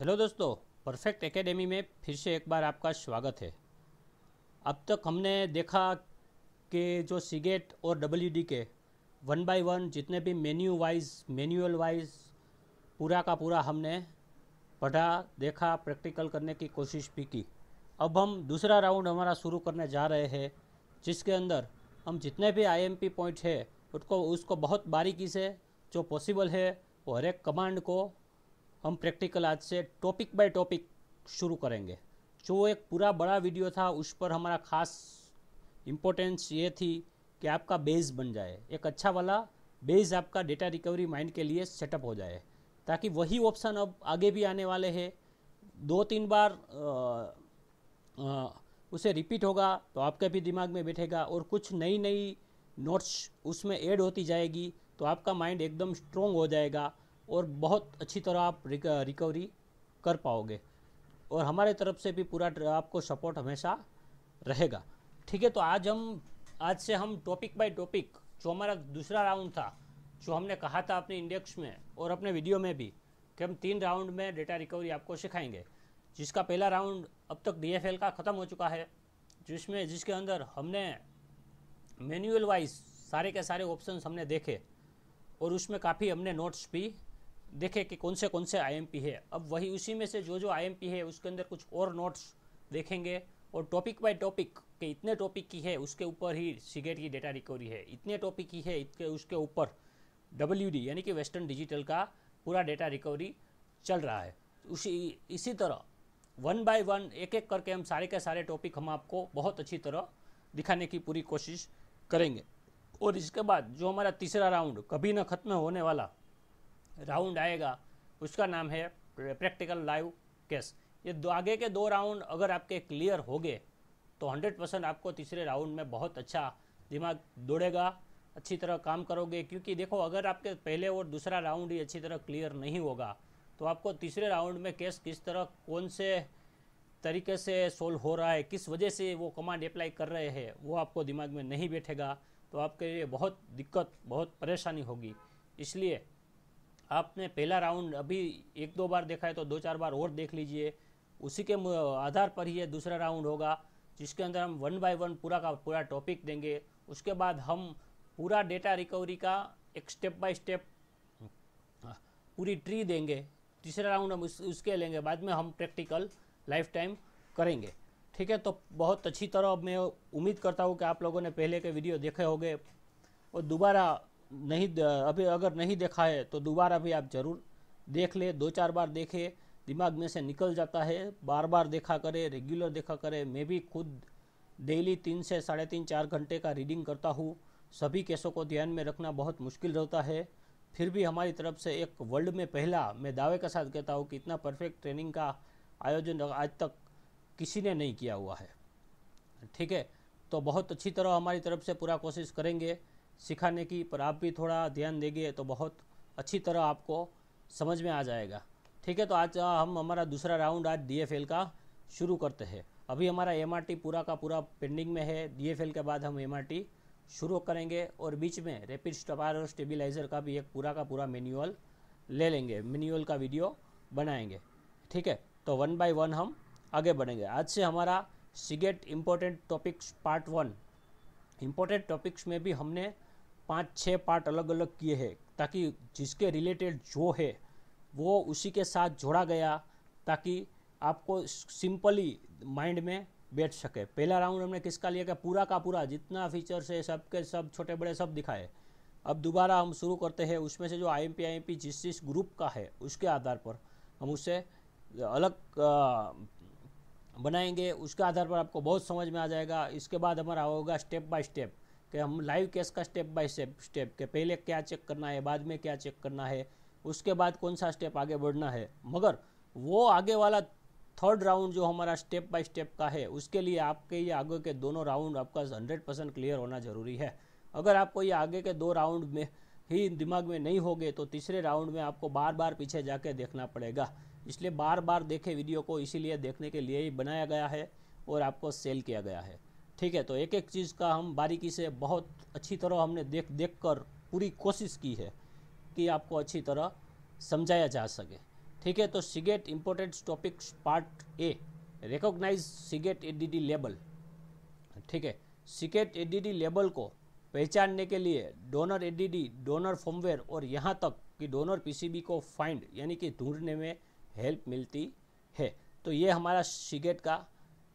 hello दोस्तों perfect academy में फिर से एक बार आपका स्वागत है अब तक हमने देखा कि जो सीगेट और डब्ल्यू के वन बाय वन जितने भी मेन्यू वाइज मैनुअल वाइज पूरा का पूरा हमने पढ़ा देखा प्रैक्टिकल करने की कोशिश भी की अब हम दूसरा राउंड हमारा शुरू करने जा रहे हैं जिसके अंदर हम जितने भी आईएमपी पॉइंट है उसको उसको बहुत बारीकी से जो पॉसिबल है वो हर एक कमांड को हम प्रैक्टिकल आज से टॉपिक बाय टॉपिक शुरू करेंगे जो एक पूरा बड़ा वीडियो था उस पर हमारा खास इम्पोर्टेंस ये थी कि आपका बेस बन जाए एक अच्छा वाला बेस आपका डेटा रिकवरी माइंड के लिए सेटअप हो जाए ताकि वही ऑप्शन अब आगे भी आने वाले हैं दो तीन बार आ, आ, उसे रिपीट होगा तो आपके भी दिमाग में बैठेगा और कुछ नई नई नोट्स उसमें ऐड होती जाएगी तो आपका माइंड एकदम स्ट्रोंग हो जाएगा और बहुत अच्छी तरह आप रिकवरी कर पाओगे और हमारे तरफ से भी पूरा आपको सपोर्ट हमेशा रहेगा ठीक है तो आज हम आज से हम टॉपिक बाय टॉपिक जो हमारा दूसरा राउंड था जो हमने कहा था अपने इंडेक्स में और अपने वीडियो में भी कि हम तीन राउंड में डेटा रिकवरी आपको सिखाएंगे जिसका पहला राउंड अब तक डी का ख़त्म हो चुका है जिसमें जिसके अंदर हमने मैनुअल वाइज सारे के सारे ऑप्शन हमने देखे और उसमें काफ़ी हमने नोट्स भी देखें कि कौन से कौन से आईएमपी है अब वही उसी में से जो जो आईएमपी है उसके अंदर कुछ और नोट्स देखेंगे और टॉपिक बाय टॉपिक के इतने टॉपिक की है उसके ऊपर ही सिगरेट की डेटा रिकवरी है इतने टॉपिक की है इतने उसके ऊपर डब्ल्यू यानी कि वेस्टर्न डिजिटल का पूरा डेटा रिकवरी चल रहा है उसी इसी तरह वन बाय वन एक एक करके हम सारे के सारे टॉपिक हम आपको बहुत अच्छी तरह दिखाने की पूरी कोशिश करेंगे और इसके बाद जो हमारा तीसरा राउंड कभी ना ख़त्म होने वाला राउंड आएगा उसका नाम है प्रैक्टिकल लाइव केस ये दो आगे के दो राउंड अगर आपके क्लियर हो गए तो 100 परसेंट आपको तीसरे राउंड में बहुत अच्छा दिमाग दौड़ेगा अच्छी तरह काम करोगे क्योंकि देखो अगर आपके पहले और दूसरा राउंड ही अच्छी तरह क्लियर नहीं होगा तो आपको तीसरे राउंड में केस किस तरह कौन से तरीके से सोल्व हो रहा है किस वजह से वो कमांड अप्लाई कर रहे हैं वो आपको दिमाग में नहीं बैठेगा तो आपके लिए बहुत दिक्कत बहुत परेशानी होगी इसलिए आपने पहला राउंड अभी एक दो बार देखा है तो दो चार बार और देख लीजिए उसी के आधार पर ही ये दूसरा राउंड होगा जिसके अंदर हम वन बाय वन पूरा का पूरा टॉपिक देंगे उसके बाद हम पूरा डेटा रिकवरी का एक स्टेप बाय स्टेप हाँ, पूरी ट्री देंगे तीसरा राउंड हम उस, उसके लेंगे बाद में हम प्रैक्टिकल लाइफ टाइम करेंगे ठीक है तो बहुत अच्छी तरह मैं उम्मीद करता हूँ कि आप लोगों ने पहले के वीडियो देखे होंगे और दोबारा नहीं अभी अगर नहीं देखा है तो दोबारा भी आप ज़रूर देख ले दो चार बार देखे दिमाग में से निकल जाता है बार बार देखा करे रेगुलर देखा करे मैं भी खुद डेली तीन से साढ़े तीन चार घंटे का रीडिंग करता हूँ सभी केसों को ध्यान में रखना बहुत मुश्किल रहता है फिर भी हमारी तरफ से एक वर्ल्ड में पहला मैं दावे के साथ कहता हूँ कि इतना परफेक्ट ट्रेनिंग का आयोजन आज तक किसी ने नहीं किया हुआ है ठीक है तो बहुत अच्छी तरह हमारी तरफ से पूरा कोशिश करेंगे सिखाने की पर आप भी थोड़ा ध्यान देंगे तो बहुत अच्छी तरह आपको समझ में आ जाएगा ठीक है तो आज हम हमारा दूसरा राउंड आज डीएफएल का शुरू करते हैं अभी हमारा एमआरटी पूरा का पूरा पेंडिंग में है डीएफएल के बाद हम एमआरटी शुरू करेंगे और बीच में रैपिड स्टपार और स्टेबिलाइज़र का भी एक पूरा का पूरा मेन्यूअल ले लेंगे मेन्यूअल का वीडियो बनाएंगे ठीक है तो वन बाय वन हम आगे बढ़ेंगे आज से हमारा Seagate important topics part one important topics में भी हमने पाँच छः पार्ट अलग अलग किए हैं ताकि जिसके रिलेटेड जो है वो उसी के साथ जोड़ा गया ताकि आपको सिंपली माइंड में बैठ सके पहला राउंड हमने किसका लिया कि पूरा का पूरा जितना फीचर्स है सब के सब छोटे बड़े सब दिखाए अब दोबारा हम शुरू करते हैं उसमें से जो I M P I M P जिस जिस ग्रुप का है उसके आधार पर हम उससे अलग बनाएंगे उसके आधार पर आपको बहुत समझ में आ जाएगा इसके बाद हमारा होगा स्टेप बाय स्टेप कि हम लाइव केस का स्टेप बाय स्टेप स्टेप के पहले क्या चेक करना है बाद में क्या चेक करना है उसके बाद कौन सा स्टेप आगे बढ़ना है मगर वो आगे वाला थर्ड राउंड जो हमारा स्टेप बाय स्टेप का है उसके लिए आपके ये आगे के दोनों राउंड आपका हंड्रेड परसेंट क्लियर होना ज़रूरी है अगर आपको ये आगे के दो राउंड में ही दिमाग में नहीं होगे तो तीसरे राउंड में आपको बार बार पीछे जाके देखना पड़ेगा इसलिए बार बार देखे वीडियो को इसीलिए देखने के लिए ही बनाया गया है और आपको सेल किया गया है ठीक है तो एक एक चीज़ का हम बारीकी से बहुत अच्छी तरह हमने देख देख कर पूरी कोशिश की है कि आपको अच्छी तरह समझाया जा सके ठीक है तो Seagate important topics part A recognize Seagate ADD label ठीक है सिगेट एडीडी लेबल को पहचानने के लिए डोनर एडीडी डोनर फॉर्मवेयर और यहाँ तक कि डोनर पीसीबी को फाइंड यानी कि ढूंढने में हेल्प मिलती है तो ये हमारा सिगेट का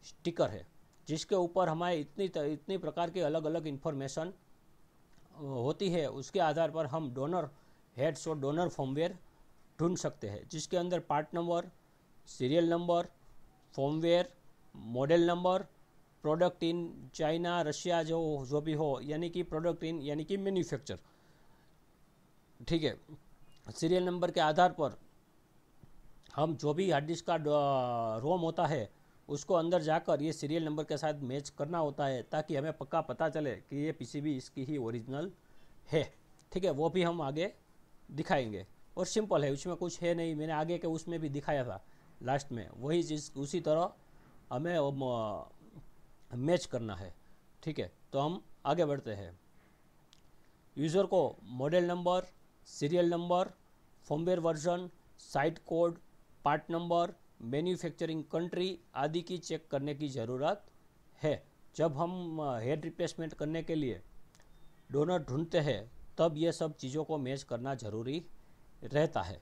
स्टिकर है जिसके ऊपर हमारे इतनी इतनी प्रकार की अलग अलग इन्फॉर्मेशन होती है उसके आधार पर हम डोनर हेड्स और डोनर फॉर्मवेयर ढूंढ सकते हैं जिसके अंदर part number serial number firmware model number product in China Russia जो जो भी हो यानी कि प्रोडक्ट इन यानी कि मैन्युफैक्चर ठीक है सीरियल नंबर के आधार पर हम जो भी हार्ड डिस्क का रोम होता है उसको अंदर जाकर ये सीरियल नंबर के साथ मैच करना होता है ताकि हमें पक्का पता चले कि ये पीसीबी इसकी ही ओरिजिनल है ठीक है वो भी हम आगे दिखाएंगे और सिंपल है उसमें कुछ है नहीं मैंने आगे के उसमें भी दिखाया था लास्ट में वही चीज़ उसी तरह हमें मैच करना है ठीक है तो हम आगे बढ़ते हैं यूज़र को model number serial number firmware version site code part number manufacturing country आदि की चेक करने की ज़रूरत है जब हम हेड रिप्लेसमेंट करने के लिए डोनर ढूंढते हैं तब ये सब चीज़ों को मैच करना ज़रूरी रहता है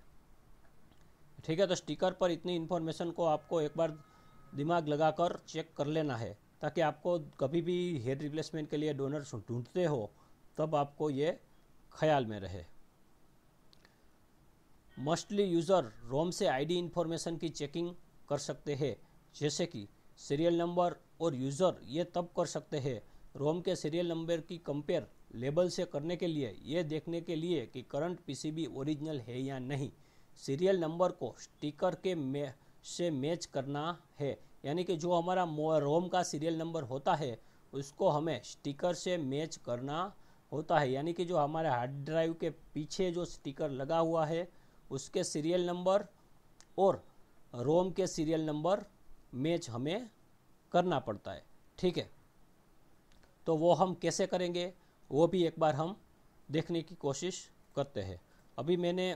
ठीक है तो स्टिकर पर इतनी इन्फॉर्मेशन को आपको एक बार दिमाग लगाकर चेक कर लेना है ताकि आपको कभी भी हेड रिप्लेसमेंट के लिए डोनर ढूंढते हो तब आपको ये ख्याल में रहे मस्टली यूज़र रोम से आईडी इन्फॉर्मेशन की चेकिंग कर सकते हैं जैसे कि सीरियल नंबर और यूज़र ये तब कर सकते हैं रोम के सीरियल नंबर की कंपेयर लेबल से करने के लिए ये देखने के लिए कि करंट पीसीबी ओरिजिनल है या नहीं सीरियल नंबर को स्टिकर के में से मैच करना है यानी कि जो हमारा रोम का सीरियल नंबर होता है उसको हमें स्टिकर से मैच करना होता है यानी कि जो हमारे हार्ड ड्राइव के पीछे जो स्टिकर लगा हुआ है उसके सीरियल नंबर और रोम के सीरियल नंबर मैच हमें करना पड़ता है ठीक है तो वो हम कैसे करेंगे वो भी एक बार हम देखने की कोशिश करते हैं अभी मैंने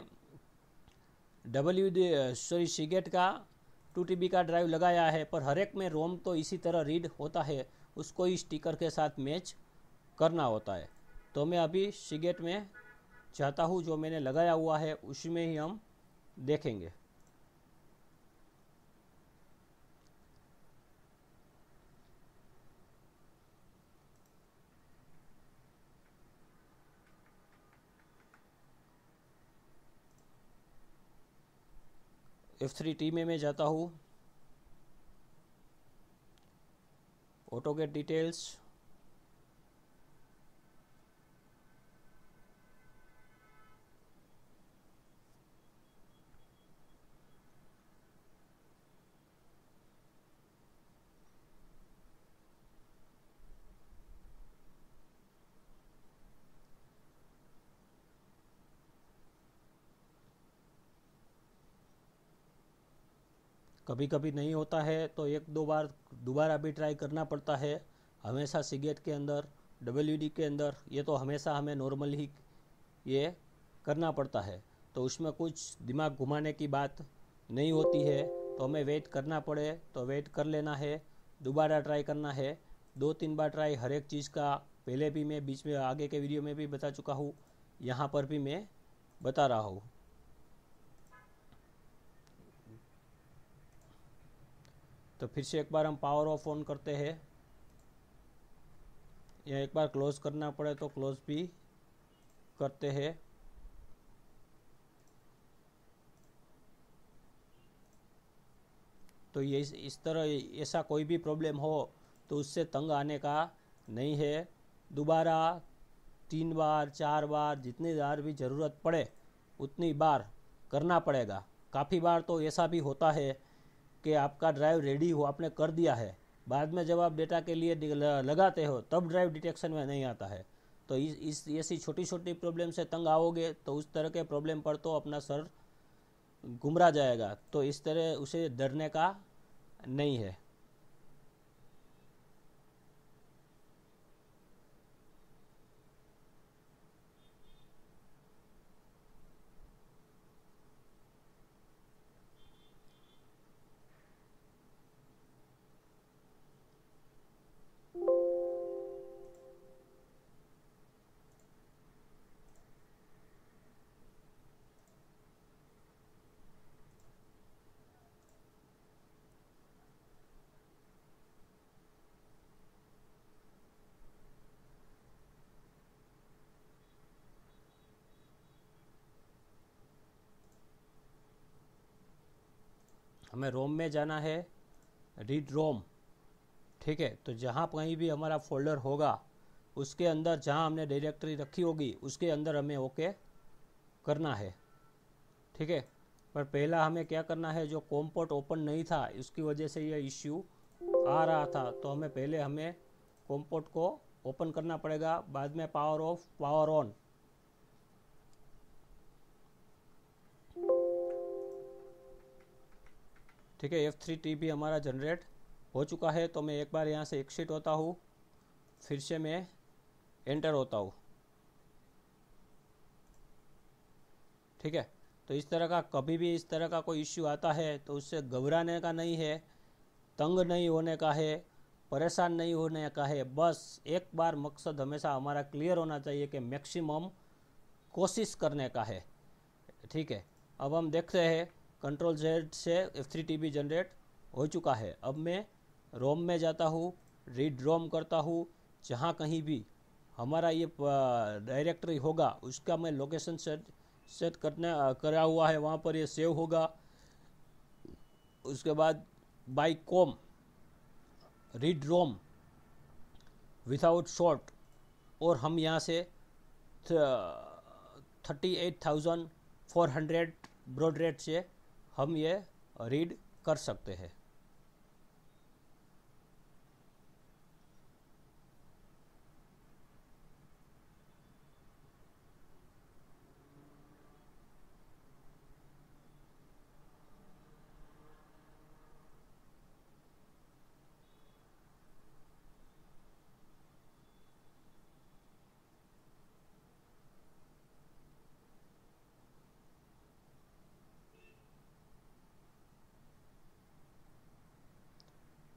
डब्ल्यू सॉरी सीगेट का टू टी का ड्राइव लगाया है पर हर एक में रोम तो इसी तरह रीड होता है उसको ही स्टिकर के साथ मैच करना होता है तो मैं अभी सीगेट में चाहता हूँ जो मैंने लगाया हुआ है उसमें ही हम देखेंगे एफ थ्री टी में मैं जाता हूँ ऑटोगेट डिटेल्स कभी कभी नहीं होता है तो एक दो बार दोबारा भी ट्राई करना पड़ता है हमेशा सिगरेट के अंदर डब्ल्यू के अंदर ये तो हमेशा हमें नॉर्मल ही ये करना पड़ता है तो उसमें कुछ दिमाग घुमाने की बात नहीं होती है तो हमें वेट करना पड़े तो वेट कर लेना है दोबारा ट्राई करना है दो तीन बार ट्राई हर एक चीज़ का पहले भी मैं बीच में आगे के वीडियो में भी बता चुका हूँ यहाँ पर भी मैं बता रहा हूँ तो फिर से एक बार हम पावर ऑफ ऑन करते हैं या एक बार क्लोज करना पड़े तो क्लोज भी करते हैं तो ये इस तरह ऐसा कोई भी प्रॉब्लम हो तो उससे तंग आने का नहीं है दोबारा तीन बार चार बार जितनी बार भी ज़रूरत पड़े उतनी बार करना पड़ेगा काफ़ी बार तो ऐसा भी होता है कि आपका ड्राइव रेडी हो आपने कर दिया है बाद में जब आप डेटा के लिए लगाते हो तब ड्राइव डिटेक्शन में नहीं आता है तो इस इस ऐसी छोटी छोटी प्रॉब्लम से तंग आओगे तो उस तरह के प्रॉब्लम पर तो अपना सर गुमरा जाएगा तो इस तरह उसे डरने का नहीं है हमें रोम में जाना है रीड रोम ठीक है तो जहाँ कहीं भी हमारा फोल्डर होगा उसके अंदर जहाँ हमने डायरेक्टरी रखी होगी उसके अंदर हमें ओके करना है ठीक है पर पहला हमें क्या करना है जो कॉम्पोर्ट ओपन नहीं था इसकी वजह से यह इश्यू आ रहा था तो हमें पहले हमें कॉम्पोर्ट को ओपन करना पड़ेगा बाद में पावर ऑफ पावर ऑन ठीक है एफ़ थ्री टी भी हमारा जनरेट हो चुका है तो मैं एक बार यहाँ से एक्सिट होता हूँ फिर से मैं एंटर होता हूँ ठीक है तो इस तरह का कभी भी इस तरह का कोई इश्यू आता है तो उससे घबराने का नहीं है तंग नहीं होने का है परेशान नहीं होने का है बस एक बार मकसद हमेशा हमारा क्लियर होना चाहिए कि मैक्सिमम कोशिश करने का है ठीक है अब हम देखते हैं कंट्रोल जेड से F three T B generate हो चुका है अब मैं रोम में जाता हूँ रीड रोम करता हूँ जहाँ कहीं भी हमारा ये डायरेक्टरी होगा उसका मैं लोकेशन सेट सेट करना करा हुआ है वहाँ पर ये सेव होगा उसके बाद by com read ROM without short और हम यहाँ से thirty eight thousand four hundred broad rate से हम यह रीड कर सकते हैं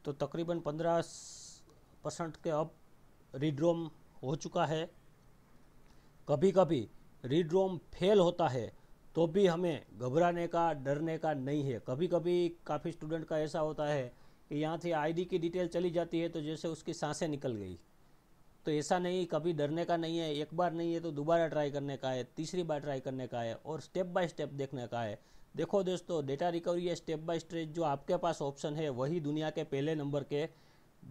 तो तकरीबन पंद्रह परसेंट के अब रिड्रोम हो चुका है कभी कभी रिड्रोम फेल होता है तो भी हमें घबराने का डरने का नहीं है कभी कभी काफ़ी स्टूडेंट का ऐसा होता है कि यहाँ से आईडी की डिटेल चली जाती है तो जैसे उसकी सांसें निकल गई तो ऐसा नहीं कभी डरने का नहीं है एक बार नहीं है तो दोबारा ट्राई करने का है तीसरी बार ट्राई करने का है और स्टेप बाय स्टेप देखने का है देखो दोस्तों डेटा रिकवरी या स्टेप बाय स्टेप जो आपके पास ऑप्शन है वही दुनिया के पहले नंबर के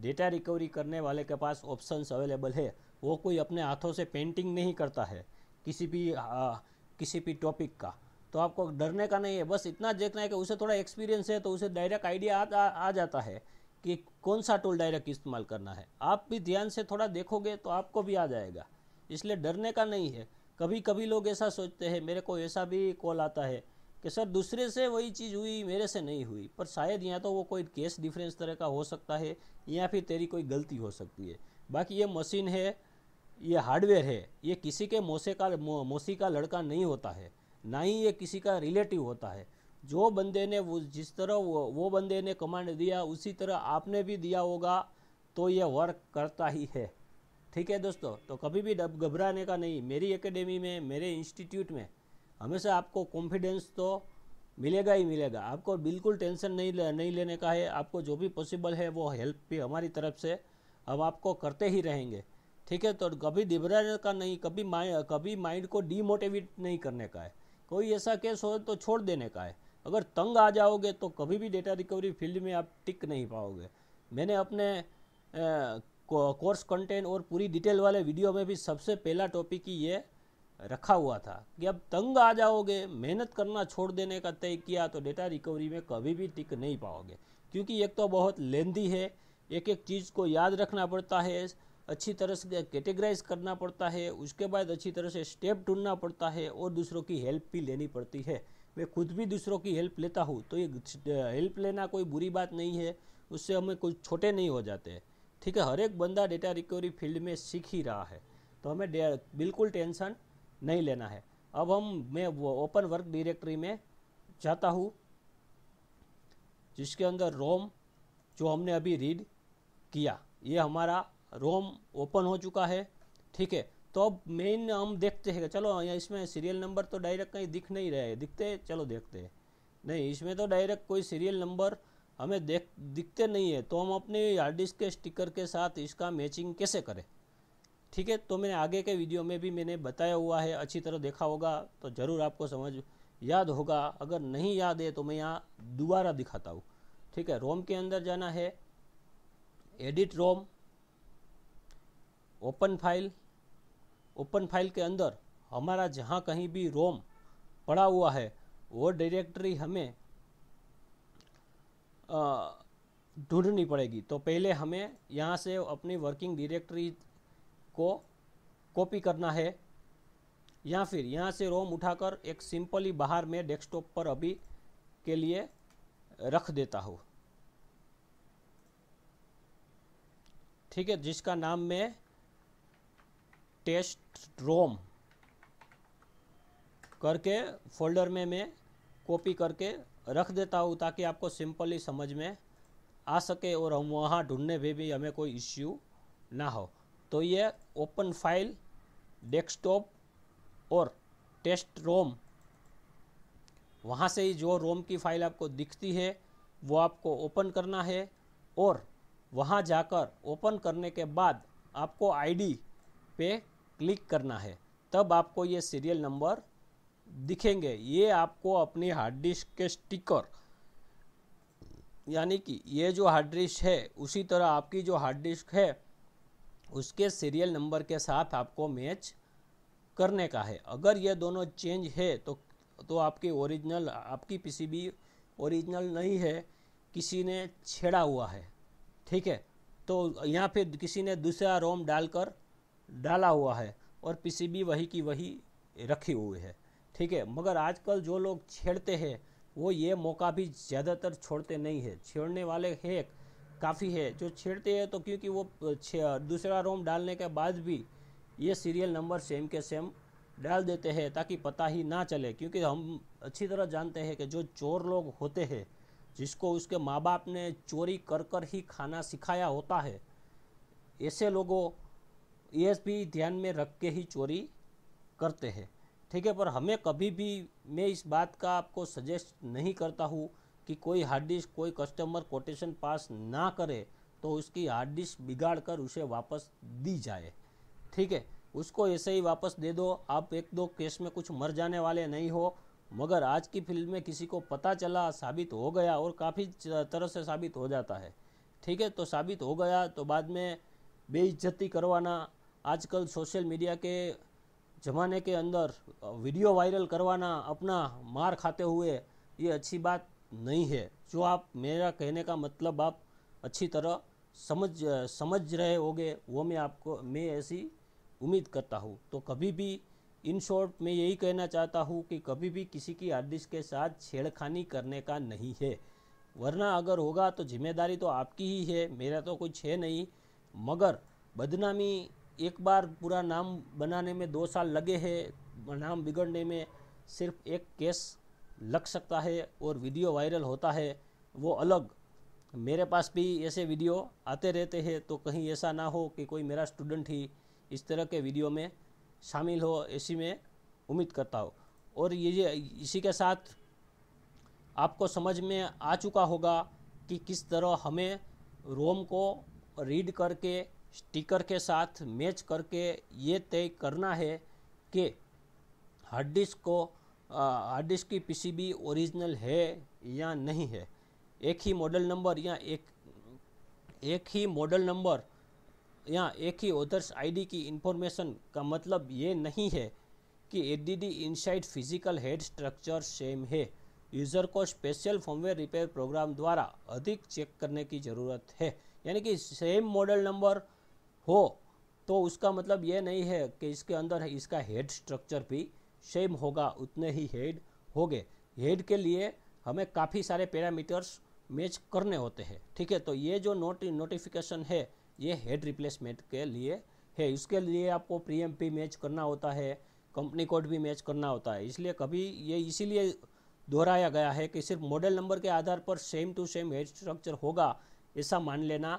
डेटा रिकवरी करने वाले के पास ऑप्शंस अवेलेबल है वो कोई अपने हाथों से पेंटिंग नहीं करता है किसी भी आ, किसी भी टॉपिक का तो आपको डरने का नहीं है बस इतना देखना है कि उसे थोड़ा एक्सपीरियंस है तो उसे डायरेक्ट आइडिया आ, आ, आ जाता है कि कौन सा टूल डायरेक्ट इस्तेमाल करना है आप भी ध्यान से थोड़ा देखोगे तो आपको भी आ जाएगा इसलिए डरने का नहीं है कभी कभी लोग ऐसा सोचते हैं मेरे को ऐसा भी कॉल आता है कि सर दूसरे से वही चीज़ हुई मेरे से नहीं हुई पर शायद यहाँ तो वो कोई केस डिफरेंस तरह का हो सकता है या फिर तेरी कोई गलती हो सकती है बाकी ये मशीन है ये हार्डवेयर है ये किसी के मोसे का मो, मोसी का लड़का नहीं होता है ना ही ये किसी का रिलेटिव होता है जो बंदे ने वो जिस तरह वो वो बंदे ने कमांड दिया उसी तरह आपने भी दिया होगा तो ये वर्क करता ही है ठीक है दोस्तों तो कभी भी घबराने का नहीं मेरी एकेडमी में मेरे इंस्टीट्यूट में हमेशा आपको कॉन्फिडेंस तो मिलेगा ही मिलेगा आपको बिल्कुल टेंशन नहीं ले, नहीं लेने का है आपको जो भी पॉसिबल है वो हेल्प भी हमारी तरफ से हम आपको करते ही रहेंगे ठीक है तो कभी दिबराने का नहीं कभी माइंड कभी माइंड को डीमोटिवेट नहीं करने का है कोई ऐसा केस हो तो छोड़ देने का है अगर तंग आ जाओगे तो कभी भी डेटा रिकवरी फील्ड में आप टिक नहीं पाओगे मैंने अपने कोर्स कंटेंट और पूरी डिटेल वाले वीडियो में भी सबसे पहला टॉपिक ही ये रखा हुआ था कि अब तंग आ जाओगे मेहनत करना छोड़ देने का तय किया तो डेटा रिकवरी में कभी भी टिक नहीं पाओगे क्योंकि एक तो बहुत लेंदी है एक एक चीज़ को याद रखना पड़ता है अच्छी तरह से कैटेगराइज करना पड़ता है उसके बाद अच्छी तरह से स्टेप ढूंढना पड़ता है और दूसरों की हेल्प भी लेनी पड़ती है मैं खुद भी दूसरों की हेल्प लेता हूँ तो ये हेल्प लेना कोई बुरी बात नहीं है उससे हमें कुछ छोटे नहीं हो जाते ठीक है हर एक बंदा डेटा रिकवरी फील्ड में सीख ही रहा है तो हमें बिल्कुल टेंशन नहीं लेना है अब हम मैं वो ओपन वर्क डायरेक्टरी में जाता हूँ जिसके अंदर रोम जो हमने अभी रीड किया ये हमारा रोम ओपन हो चुका है ठीक है तो अब मेन हम देखते हैं चलो यहाँ इसमें सीरियल नंबर तो डायरेक्ट कहीं दिख नहीं रहे दिखते चलो देखते हैं नहीं इसमें तो डायरेक्ट कोई सीरियल नंबर हमें देख दिखते नहीं है तो हम अपने हार्ड डिस्क के स्टिकर के साथ इसका मैचिंग कैसे करें ठीक है तो मैंने आगे के वीडियो में भी मैंने बताया हुआ है अच्छी तरह देखा होगा तो ज़रूर आपको समझ याद होगा अगर नहीं याद है तो मैं यहाँ दोबारा दिखाता हूँ ठीक है रोम के अंदर जाना है edit ROM open file open file के अंदर हमारा जहाँ कहीं भी रोम पड़ा हुआ है वो डायरेक्टरी हमें ढूंढनी पड़ेगी तो पहले हमें यहाँ से अपनी वर्किंग डायरेक्टरी को कॉपी करना है या फिर यहाँ से रोम उठाकर एक सिंपली बाहर में डेस्कटॉप पर अभी के लिए रख देता हूँ ठीक है जिसका नाम मैं टेस्ट रोम करके फोल्डर में मैं कॉपी करके रख देता हूँ ताकि आपको सिंपली समझ में आ सके और हम वहाँ ढूंढने में भी हमें कोई इश्यू ना हो तो ये ओपन फाइल डेस्कटॉप और टेस्ट रोम वहाँ से ही जो रोम की फाइल आपको दिखती है वो आपको ओपन करना है और वहाँ जाकर ओपन करने के बाद आपको आईडी पे क्लिक करना है तब आपको ये सीरियल नंबर दिखेंगे ये आपको अपनी हार्ड डिस्क के स्टिकर यानी कि ये जो हार्ड डिस्क है उसी तरह आपकी जो हार्ड डिस्क है उसके सीरियल नंबर के साथ आपको मैच करने का है अगर ये दोनों चेंज है तो तो आपकी ओरिजिनल आपकी पीसीबी ओरिजिनल नहीं है किसी ने छेड़ा हुआ है ठीक है तो यहाँ पे किसी ने दूसरा रोम डालकर डाला हुआ है और पीसीबी वही की वही रखी हुई है ठीक है मगर आजकल जो लोग छेड़ते हैं वो ये मौका भी ज़्यादातर छोड़ते नहीं है छेड़ने वाले हैं काफ़ी है जो छेड़ते हैं तो क्योंकि वो दूसरा रोम डालने के बाद भी ये सीरियल नंबर सेम के सेम डाल देते हैं ताकि पता ही ना चले क्योंकि हम अच्छी तरह जानते हैं कि जो चोर लोग होते हैं जिसको उसके माँ बाप ने चोरी कर कर ही खाना सिखाया होता है ऐसे लोगों ये भी ध्यान में रख के ही चोरी करते हैं ठीक है पर हमें कभी भी मैं इस बात का आपको सजेस्ट नहीं करता हूँ कि कोई हार्ड डिस्क कोई कस्टमर कोटेशन पास ना करे तो उसकी हार्ड डिस्क बिगाड़ कर उसे वापस दी जाए ठीक है उसको ऐसे ही वापस दे दो आप एक दो केस में कुछ मर जाने वाले नहीं हो मगर आज की फील्ड में किसी को पता चला साबित हो गया और काफ़ी तरह से साबित हो जाता है ठीक है तो साबित हो गया तो बाद में बेइज्जती करवाना आजकल सोशल मीडिया के ज़माने के अंदर वीडियो वायरल करवाना अपना मार खाते हुए ये अच्छी बात नहीं है जो आप मेरा कहने का मतलब आप अच्छी तरह समझ समझ रहे होंगे वो मैं आपको मैं ऐसी उम्मीद करता हूँ तो कभी भी इन शॉर्ट मैं यही कहना चाहता हूँ कि कभी भी किसी की आदिश के साथ छेड़खानी करने का नहीं है वरना अगर होगा तो जिम्मेदारी तो आपकी ही है मेरा तो कुछ है नहीं मगर बदनामी एक बार पूरा नाम बनाने में दो साल लगे हैं नाम बिगड़ने में सिर्फ एक केस लग सकता है और वीडियो वायरल होता है वो अलग मेरे पास भी ऐसे वीडियो आते रहते हैं तो कहीं ऐसा ना हो कि कोई मेरा स्टूडेंट ही इस तरह के वीडियो में शामिल हो ऐसी मैं उम्मीद करता हूँ और ये इसी के साथ आपको समझ में आ चुका होगा कि किस तरह हमें रोम को रीड करके स्टिकर के साथ मैच करके ये तय करना है कि हार्ड डिस्क को हार्ड डिस्क की पीसीबी ओरिजिनल है या नहीं है एक ही मॉडल नंबर या एक एक ही मॉडल नंबर या एक ही ओदर्स आईडी की इंफॉर्मेशन का मतलब ये नहीं है कि ADD inside physical head structure same है यूज़र को स्पेशल फॉर्मवेयर रिपेयर प्रोग्राम द्वारा अधिक चेक करने की ज़रूरत है यानी कि सेम मॉडल नंबर हो तो उसका मतलब ये नहीं है कि इसके अंदर इसका हेड स्ट्रक्चर भी सेम होगा उतने ही हेड होंगे हेड के लिए हमें काफ़ी सारे पैरामीटर्स मैच करने होते हैं ठीक है तो ये जो नोटि नोटिफिकेशन है ये हेड रिप्लेसमेंट के लिए है इसके लिए आपको प्रीएमपी मैच करना होता है कंपनी कोड भी मैच करना होता है इसलिए कभी ये इसीलिए दोहराया गया है कि सिर्फ मॉडल नंबर के आधार पर same to same head structure होगा ऐसा मान लेना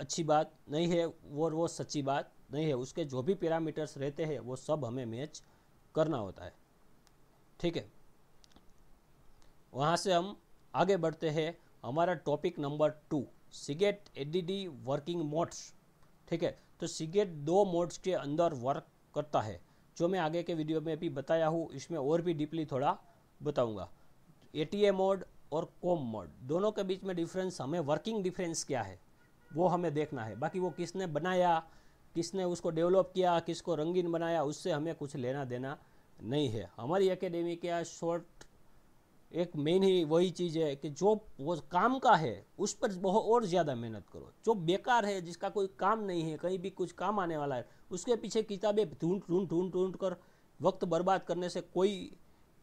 अच्छी बात नहीं है वो वो सच्ची बात नहीं है उसके जो भी पैरामीटर्स रहते हैं वो सब हमें मैच करना होता है ठीक है वहाँ से हम आगे बढ़ते हैं हमारा topic number two Seagate ADD working modes ठीक है तो सिगेट दो मोड्स के अंदर वर्क करता है जो मैं आगे के वीडियो में भी बताया हूँ इसमें और भी डीपली थोड़ा बताऊँगा ए टी ए मोड और कोम मोड दोनों के बीच में डिफरेंस हमें वर्किंग डिफरेंस क्या है वो हमें देखना है बाकी वो किसने बनाया किसने उसको डेवलप किया किसको रंगीन बनाया उससे हमें कुछ लेना देना नहीं है हमारी एकेडमी क्या शॉर्ट एक मेन ही वही चीज़ है कि जो वो काम का है उस पर बहुत और ज़्यादा मेहनत करो जो बेकार है जिसका कोई काम नहीं है कहीं भी कुछ काम आने वाला है उसके पीछे किताबें ढूंढ ढूंढ ढूंढ ढूंढ कर वक्त बर्बाद करने से कोई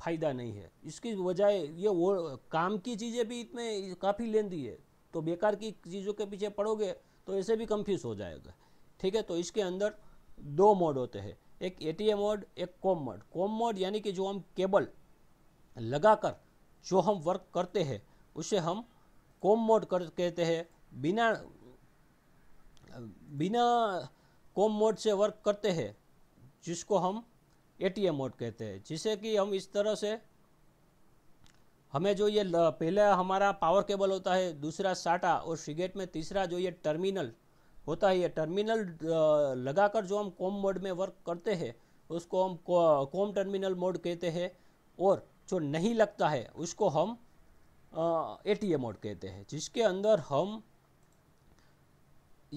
फ़ायदा नहीं है इसकी वजह ये वो काम की चीज़ें भी इतने काफ़ी लेंदी है तो बेकार की चीज़ों के पीछे पड़ोगे तो ऐसे भी कंफ्यूज हो जाएगा ठीक है तो इसके अंदर दो मोड होते हैं एक ए मोड एक कॉम मोड कॉम मोड यानी कि जो हम केबल लगाकर जो हम वर्क करते हैं उसे हम कॉम मोड कर कहते हैं बिना बिना कॉम मोड से वर्क करते हैं जिसको हम ए मोड कहते हैं जिसे कि हम इस तरह से हमें जो ये पहला हमारा पावर केबल होता है दूसरा साटा और सिगेट में तीसरा जो ये टर्मिनल होता ही है टर्मिनल लगाकर जो हम कॉम मोड में वर्क करते हैं उसको हम कॉम टर्मिनल मोड कहते हैं और जो नहीं लगता है उसको हम ए टी मोड कहते हैं जिसके अंदर हम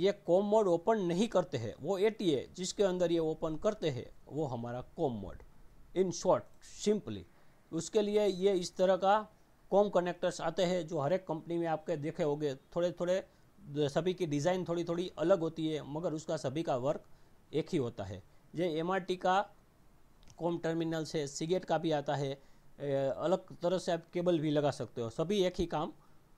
ये कॉम मोड ओपन नहीं करते हैं वो ए टी जिसके अंदर ये ओपन करते हैं वो हमारा com mode in short simply उसके लिए ये इस तरह का कॉम कनेक्टर्स आते हैं जो हर एक कंपनी में आपके देखे होंगे थोड़े थोड़े सभी की डिज़ाइन थोड़ी थोड़ी अलग होती है मगर उसका सभी का वर्क एक ही होता है ये एम का कॉम टर्मिनल से सिगेट का भी आता है अलग तरह से आप केबल भी लगा सकते हो सभी एक ही काम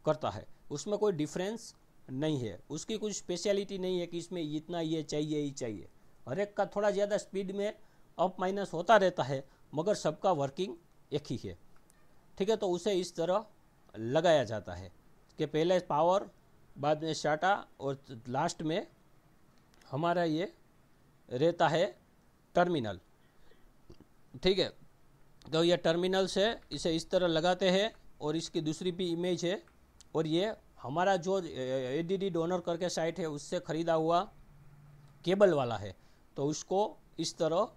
करता है उसमें कोई डिफरेंस नहीं है उसकी कुछ स्पेशलिटी नहीं है कि इसमें इतना ये चाहिए ही चाहिए हर एक का थोड़ा ज़्यादा स्पीड में अप माइनस होता रहता है मगर सबका वर्किंग एक ही है ठीक है तो उसे इस तरह लगाया जाता है कि पहले पावर बाद में शाटा और लास्ट में हमारा ये रहता है टर्मिनल ठीक है तो ये टर्मिनल से इसे इस तरह लगाते हैं और इसकी दूसरी भी इमेज है और ये हमारा जो ए डी डी डोनर करके साइट है उससे ख़रीदा हुआ केबल वाला है तो उसको इस तरह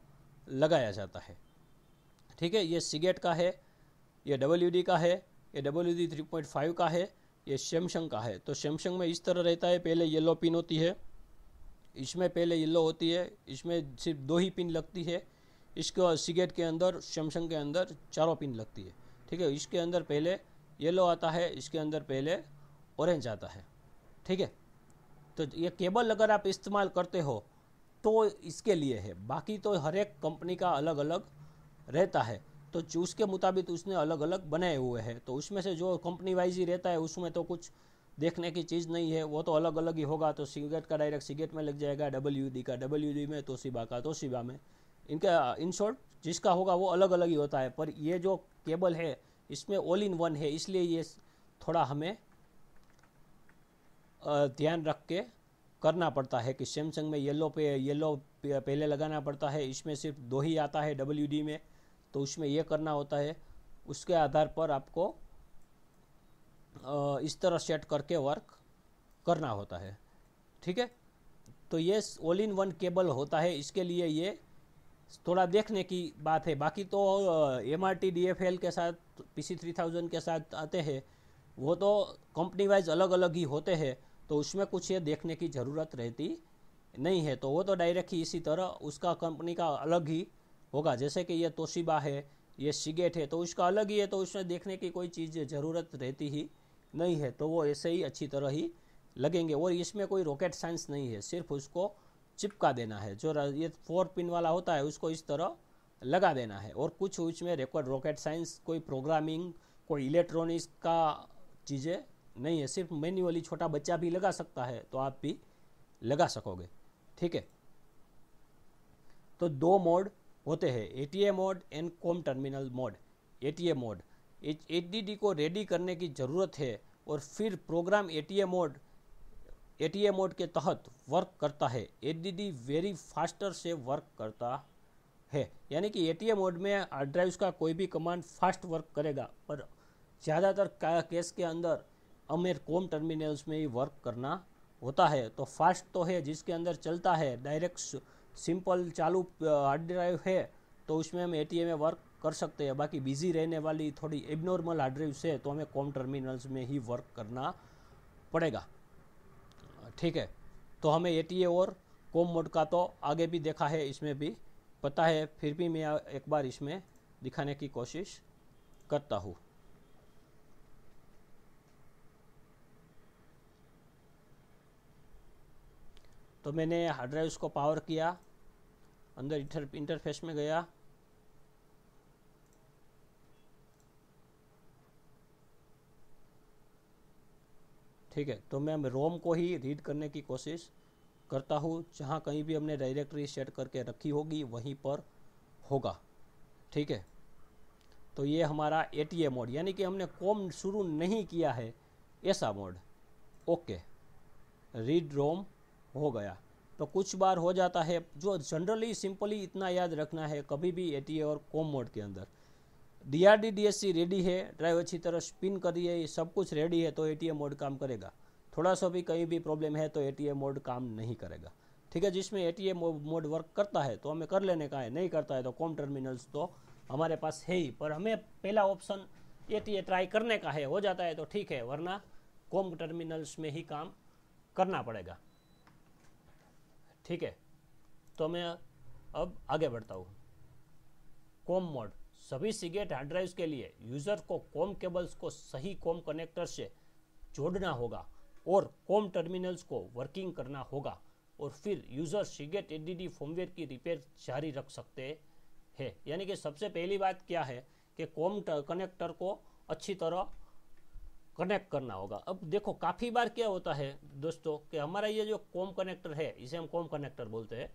लगाया जाता है ठीक है ये सिगेट का है ये डब्ल्यू डी का है ये W D three point five का है ये शमशंग का है तो शमशंग में इस तरह रहता है पहले येलो पिन होती है इसमें पहले येलो होती है इसमें सिर्फ दो ही पिन लगती है इसको सिगरेट के अंदर शमशंग के अंदर चारों पिन लगती है ठीक है इसके अंदर पहले येलो आता है इसके अंदर पहले ऑरेंज आता है ठीक है तो ये केबल अगर आप इस्तेमाल करते हो तो इसके लिए है बाकी तो हर एक कंपनी का अलग अलग रहता है तो उसके मुताबिक उसने अलग अलग बनाए हुए हैं तो उसमें से जो कंपनी वाइज ही रहता है उसमें तो कुछ देखने की चीज़ नहीं है वो तो अलग अलग ही होगा तो सिगरेट का डायरेक्ट सिगरेट में लग जाएगा डब्ल्यू डी का डब्ल्यू डी में तोशिबा का तोशिबा में इनका इन शॉर्ट जिसका होगा वो अलग अलग ही होता है पर ये जो केबल है इसमें ऑल इन वन है इसलिए ये थोड़ा हमें ध्यान रख के करना पड़ता है कि सैमसंग में येलो पे येलो पहले लगाना पड़ता है इसमें सिर्फ दो ही आता है डब्ल्यू में तो उसमें यह करना होता है उसके आधार पर आपको इस तरह सेट करके वर्क करना होता है ठीक है तो ये ऑल इन वन केबल होता है इसके लिए ये थोड़ा देखने की बात है बाकी तो M R T D F L के साथ पी सी थ्री थाउजेंड के साथ आते हैं वो तो कंपनी वाइज अलग अलग ही होते हैं तो उसमें कुछ ये देखने की ज़रूरत रहती नहीं है तो वो तो डायरेक्ट ही इसी तरह उसका कंपनी का अलग ही होगा जैसे कि ये तोशिबा है ये सिगेट है तो उसका अलग ही है तो उसमें देखने की कोई चीज़ ज़रूरत रहती ही नहीं है तो वो ऐसे ही अच्छी तरह ही लगेंगे और इसमें कोई रॉकेट साइंस नहीं है सिर्फ उसको चिपका देना है जो ये फोर पिन वाला होता है उसको इस तरह लगा देना है और कुछ उसमें रिकॉर्ड रॉकेट साइंस कोई प्रोग्रामिंग कोई इलेक्ट्रॉनिक्स का चीज़ें नहीं है सिर्फ मैन्युअली छोटा बच्चा भी लगा सकता है तो आप भी लगा सकोगे ठीक है तो दो मोड होते हैं A T A mode and COM terminal mode A T A mode H को रेडी करने की ज़रूरत है और फिर program A T A mode A T A mode के तहत वर्क करता है ए वेरी फास्टर से वर्क करता है यानी कि ए टी ए मोड में हार्ड ड्राइव्स का कोई भी कमांड फास्ट वर्क करेगा पर ज़्यादातर केस के अंदर हमें कॉम टर्मिनल्स में ही वर्क करना होता है तो फास्ट तो है जिसके अंदर चलता है डायरेक्ट सिंपल चालू हार्ड ड्राइव है तो उसमें हम ए में वर्क कर सकते हैं बाकी बिजी रहने वाली थोड़ी एबनॉर्मल हार्ड ड्राइव से तो हमें कॉम टर्मिनल्स में ही वर्क करना पड़ेगा ठीक है तो हमें ए और कॉम मोड का तो आगे भी देखा है इसमें भी पता है फिर भी मैं एक बार इसमें दिखाने की कोशिश करता हूँ तो मैंने हार्ड ड्राइव्स को पावर किया अंदर इंटर इंटरफेस में गया ठीक है तो मैं रोम को ही रीड करने की कोशिश करता हूँ जहाँ कहीं भी हमने डायरेक्टरी सेट करके रखी होगी वहीं पर होगा ठीक है तो ये हमारा ए टी ए मोड यानी कि हमने कॉम शुरू नहीं किया है ऐसा मोड ओके रीड रोम हो गया तो कुछ बार हो जाता है जो जनरली सिंपली इतना याद रखना है कभी भी ए और कॉम मोड के अंदर D R D D S C ready है ड्राइव अच्छी तरह स्पिन करिए सब कुछ रेडी है तो ए मोड काम करेगा थोड़ा सा भी कहीं भी प्रॉब्लम है तो ए मोड काम नहीं करेगा ठीक है जिसमें ए मोड वर्क करता है तो हमें कर लेने का है नहीं करता है तो कॉम टर्मिनल्स तो हमारे पास है ही पर हमें पहला ऑप्शन ए ट्राई करने का है हो जाता है तो ठीक है वरना कॉम टर्मिनल्स में ही काम करना पड़ेगा ठीक है तो मैं अब आगे बढ़ता हूँ कॉम मोड सभी सीगेट हार्ड ड्राइव्स के लिए यूज़र को कॉम केबल्स को सही कॉम कनेक्टर से जोड़ना होगा और कॉम टर्मिनल्स को वर्किंग करना होगा और फिर यूज़र सीगेट एडीडी फोमवेयर की रिपेयर जारी रख सकते हैं यानी कि सबसे पहली बात क्या है कि कॉम कनेक्टर को अच्छी तरह कनेक्ट करना होगा अब देखो काफ़ी बार क्या होता है दोस्तों कि हमारा ये जो कॉम कनेक्टर है इसे हम कॉम कनेक्टर बोलते हैं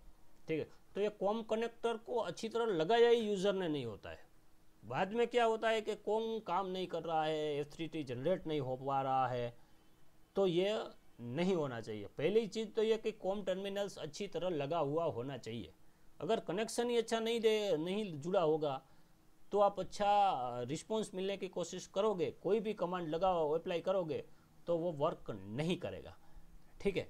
ठीक है तो ये कॉम कनेक्टर को अच्छी तरह लगाया ही यूज़र ने नहीं होता है बाद में क्या होता है कि कॉम काम नहीं कर रहा है एफ जनरेट नहीं हो पा रहा है तो ये नहीं होना चाहिए पहली चीज़ तो ये कि कॉम टर्मिनल्स अच्छी तरह लगा हुआ होना चाहिए अगर कनेक्शन ही अच्छा नहीं दे नहीं जुड़ा होगा तो आप अच्छा रिस्पॉन्स मिलने की कोशिश करोगे कोई भी कमांड लगाओ अप्लाई करोगे तो वो वर्क नहीं करेगा ठीक है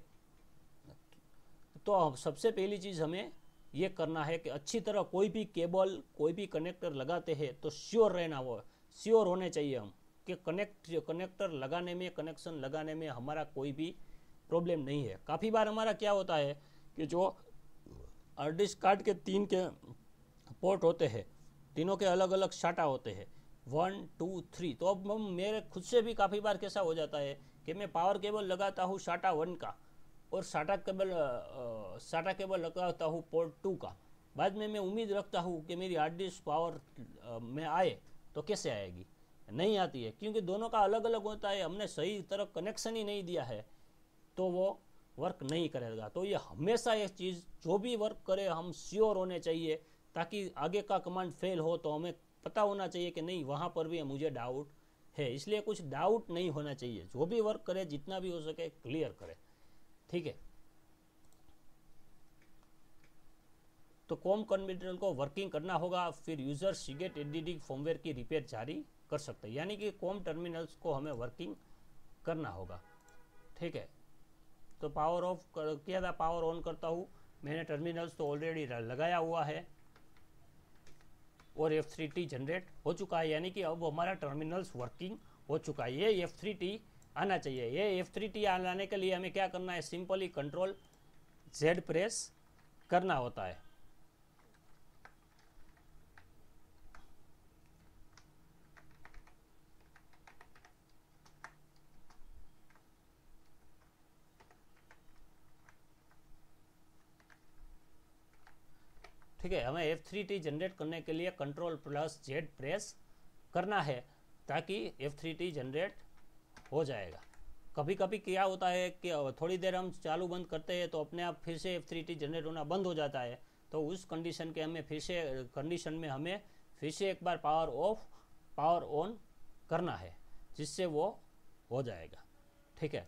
तो सबसे पहली चीज़ हमें ये करना है कि अच्छी तरह कोई भी केबल कोई भी कनेक्टर लगाते हैं तो श्योर रहना वो श्योर होने चाहिए हम कि कनेक्ट कनेक्टर लगाने में कनेक्शन लगाने में हमारा कोई भी प्रॉब्लम नहीं है काफ़ी बार हमारा क्या होता है कि जो हार्ड डिस्क कार्ड के तीन के पोर्ट होते हैं तीनों के अलग अलग शाटा होते हैं वन टू थ्री तो अब हम मेरे खुद से भी काफ़ी बार कैसा हो जाता है कि मैं पावर केबल लगाता हूँ शाटा वन का और शाटा केबल साटा शाटा केबल लगाता हूँ पोर्ट टू का बाद में मैं उम्मीद रखता हूँ कि मेरी हार्ड डिस्क पावर में आए तो कैसे आएगी नहीं आती है क्योंकि दोनों का अलग अलग होता है हमने सही तरह कनेक्शन ही नहीं दिया है तो वो वर्क नहीं करेगा तो ये हमेशा एक चीज़ जो भी वर्क करे हम श्योर होने चाहिए ताकि आगे का कमांड फेल हो तो हमें पता होना चाहिए कि नहीं वहाँ पर भी मुझे डाउट है इसलिए कुछ डाउट नहीं होना चाहिए जो भी वर्क करे जितना भी हो सके क्लियर करे ठीक है तो कॉम कंप्यूटर को वर्किंग करना होगा फिर यूज़र सीगेट एडिटिंग फॉर्मवेयर की रिपेयर जारी कर सकते हैं यानी कि कॉम टर्मिनल्स को हमें वर्किंग करना होगा ठीक है तो पावर ऑफ किया था पावर ऑन करता हूँ मैंने टर्मिनल्स तो ऑलरेडी लगाया हुआ है और एफ थ्री टी जनरेट हो चुका है यानी कि अब हमारा टर्मिनल्स वर्किंग हो चुका है ये एफ थ्री टी आना चाहिए ये एफ थ्री टी आने के लिए हमें क्या करना है सिंपली कंट्रोल जेड प्रेस करना होता है ठीक है हमें एफ थ्री टी जनरेट करने के लिए कंट्रोल प्लस जेड प्रेस करना है ताकि एफ थ्री टी जनरेट हो जाएगा कभी कभी क्या होता है कि थोड़ी देर हम चालू बंद करते हैं तो अपने आप फिर से एफ थ्री टी जनरेट होना बंद हो जाता है तो उस कंडीशन के हमें फिर से कंडीशन में हमें फिर से एक बार पावर ऑफ पावर ऑन करना है जिससे वो हो जाएगा ठीक है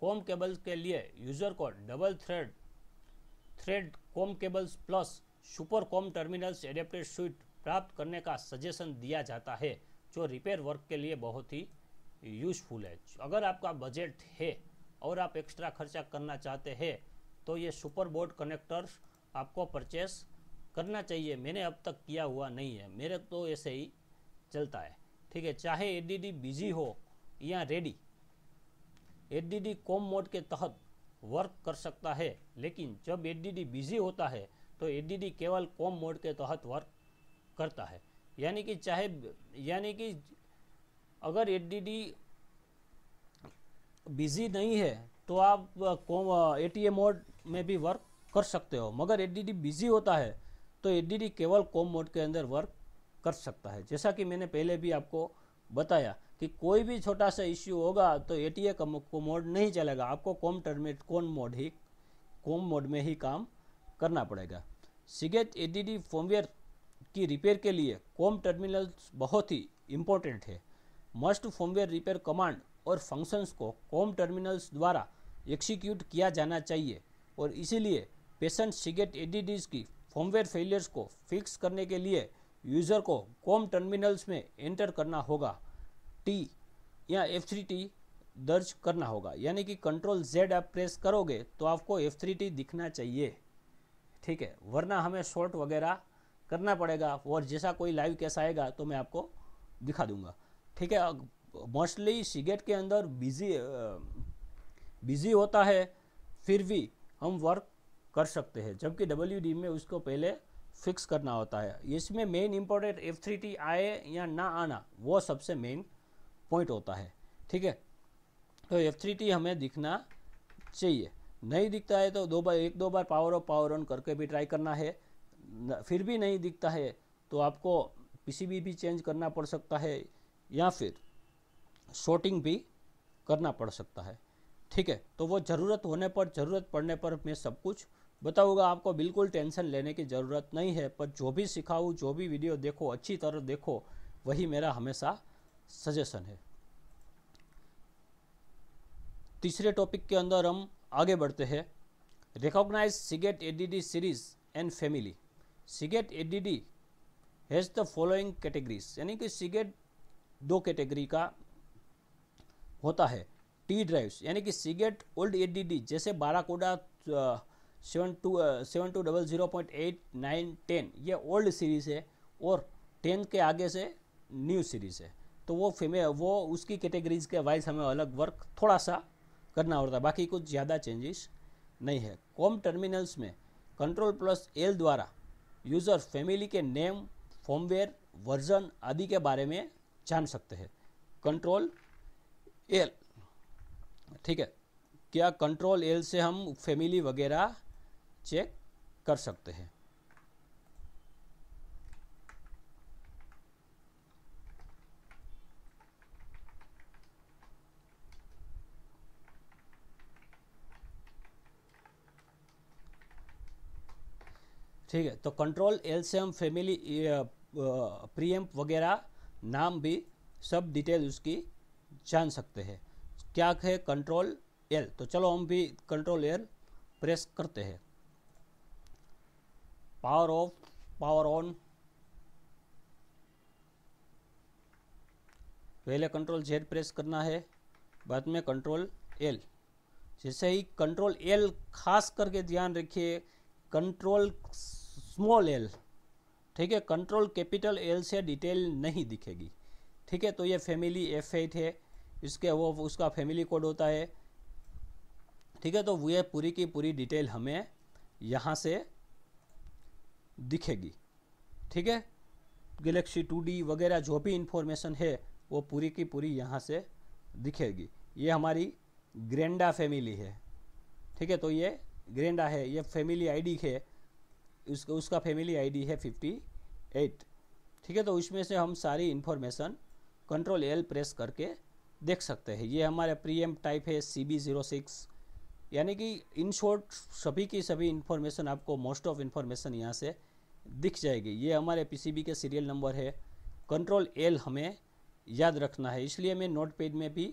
कॉम केबल के लिए यूज़र को double thread thread COM cables plus super COM terminals adapted स्विट प्राप्त करने का सजेशन दिया जाता है जो रिपेयर वर्क के लिए बहुत ही यूजफुल है अगर आपका बजट है और आप एक्स्ट्रा खर्चा करना चाहते हैं तो ये सुपर बोर्ड कनेक्टर्स आपको परचेस करना चाहिए मैंने अब तक किया हुआ नहीं है मेरे तो ऐसे ही चलता है ठीक है चाहे एडीडी बिजी हो या रेडी एडीडी कॉम मोड के तहत वर्क कर सकता है लेकिन जब एडीडी बिजी होता है तो एडीडी केवल कॉम मोड के तहत वर्क करता है यानी कि चाहे यानी कि अगर एडीडी बिजी नहीं है तो आप कॉम ए टी मोड में भी वर्क कर सकते हो मगर एडीडी बिजी होता है तो एडीडी केवल कॉम मोड के अंदर वर्क कर सकता है जैसा कि मैंने पहले भी आपको बताया कि कोई भी छोटा सा इश्यू होगा तो ए टी को मोड नहीं चलेगा आपको कॉम टर्मिनेट कॉम मोड ही कॉम मोड में ही काम करना पड़ेगा सिगेट डी फोमवेयर की रिपेयर के लिए कॉम टर्मिनल बहुत ही इम्पोर्टेंट है मस्ट फोमवेयर रिपेयर कमांड और फंक्शंस को कॉम टर्मिनल्स द्वारा एक्सिक्यूट किया जाना चाहिए और इसीलिए पेशेंट सिगेट एडीडीज की फोमवेयर फेलियर्स को फिक्स करने के लिए यूज़र को कॉम टर्मिनल्स में एंटर करना होगा टी या एफ थ्री टी दर्ज करना होगा यानी कि कंट्रोल जेड आप प्रेस करोगे तो आपको एफ थ्री टी दिखना चाहिए ठीक है वरना हमें शॉर्ट वगैरह करना पड़ेगा और जैसा कोई लाइव कैसा आएगा तो मैं आपको दिखा दूंगा ठीक है मोस्टली सिगेट के अंदर बिजी बिजी होता है फिर भी हम वर्क कर सकते हैं जबकि डब्ल्यू डी में उसको पहले फिक्स करना होता है इसमें main important F three T आए या ना आना वो सबसे मेन पॉइंट होता है ठीक है तो एफ थ्री टी हमें दिखना चाहिए नहीं दिखता है तो दो बार एक दो बार पावर ऑफ पावर ऑन करके भी ट्राई करना है फिर भी नहीं दिखता है तो आपको पीसीबी भी चेंज करना पड़ सकता है या फिर शॉर्टिंग भी करना पड़ सकता है ठीक है तो वो ज़रूरत होने पर ज़रूरत पड़ने पर मैं सब कुछ बताऊँगा आपको बिल्कुल टेंशन लेने की ज़रूरत नहीं है पर जो भी सिखाऊँ जो भी वीडियो देखो अच्छी तरह देखो वही मेरा हमेशा सजेशन है तीसरे टॉपिक के अंदर हम आगे बढ़ते हैं recognise Seagate HDD series and family Seagate HDD has the following categories यानी कि सिगेट दो कैटेगरी का होता है टी ड्राइव्स यानी कि सिगेट ओल्ड एडीडी जैसे Barracuda seven two seven two double zero point eight nine ten ये ओल्ड सीरीज़ है और टेन के आगे से न्यू सीरीज़ है तो वो फीमे वो उसकी कैटेगरीज के वाइज हमें अलग वर्क थोड़ा सा करना होता है बाकी कुछ ज़्यादा चेंजेस नहीं है कॉम टर्मिनल्स में कंट्रोल प्लस एल द्वारा यूज़र फैमिली के नेम फॉर्मवेयर वर्जन आदि के बारे में जान सकते हैं कंट्रोल एल ठीक है क्या कंट्रोल एल से हम फैमिली वगैरह चेक कर सकते हैं ठीक है तो कंट्रोल एल से हम फैमिली प्रीएम वगैरह नाम भी सब डिटेल उसकी जान सकते हैं क्या है कंट्रोल एल तो चलो हम भी कंट्रोल एल प्रेस करते हैं पावर ऑफ पावर ऑन पहले कंट्रोल जेड प्रेस करना है बाद में कंट्रोल एल जैसे ही कंट्रोल एल खास करके ध्यान रखिए कंट्रोल स्मॉल एल ठीक है कंट्रोल कैपिटल एल से डिटेल नहीं दिखेगी ठीक है तो ये फैमिली एफ एट है इसके वो उसका फैमिली कोड होता है ठीक है तो ये पूरी की पूरी डिटेल हमें यहाँ से दिखेगी ठीक है गैलेक्सी टू डी वगैरह जो भी इंफॉर्मेशन है वो पूरी की पूरी यहाँ से दिखेगी ये हमारी ग्रेंडा फैमिली है ठीक है तो ये ग्रेंडा है ये फैमिली आईडी है उसका उसका फैमिली आईडी है 58 ठीक है तो उसमें से हम सारी इन्फॉर्मेशन कंट्रोल एल प्रेस करके देख सकते हैं ये हमारा प्रीएम टाइप है सी बी ज़ीरो सिक्स यानी कि इन शॉर्ट सभी की सभी इन्फॉर्मेशन आपको मोस्ट ऑफ इन्फॉर्मेशन यहाँ से दिख जाएगी ये हमारे पीसीबी के सीरियल नंबर है कंट्रोल एल हमें याद रखना है इसलिए मैं नोट पेज में भी